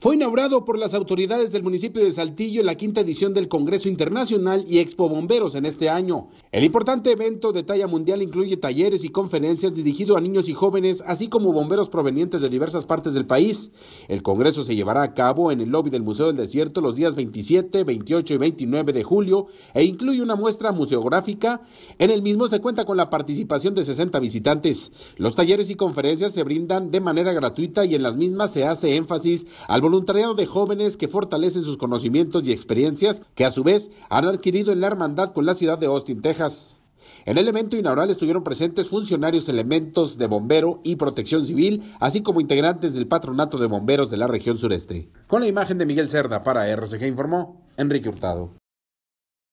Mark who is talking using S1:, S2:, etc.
S1: Fue inaugurado por las autoridades del municipio de Saltillo en la quinta edición del Congreso Internacional y Expo Bomberos en este año. El importante evento de talla mundial incluye talleres y conferencias dirigido a niños y jóvenes, así como bomberos provenientes de diversas partes del país. El Congreso se llevará a cabo en el lobby del Museo del Desierto los días 27, 28 y 29 de julio e incluye una muestra museográfica. En el mismo se cuenta con la participación de 60 visitantes. Los talleres y conferencias se brindan de manera gratuita y en las mismas se hace énfasis al voluntariado de jóvenes que fortalecen sus conocimientos y experiencias que a su vez han adquirido en la hermandad con la ciudad de Austin, Texas. En el evento inaugural estuvieron presentes funcionarios, elementos de bombero y protección civil, así como integrantes del patronato de bomberos de la región sureste. Con la imagen de Miguel Cerda para RCG informó Enrique Hurtado.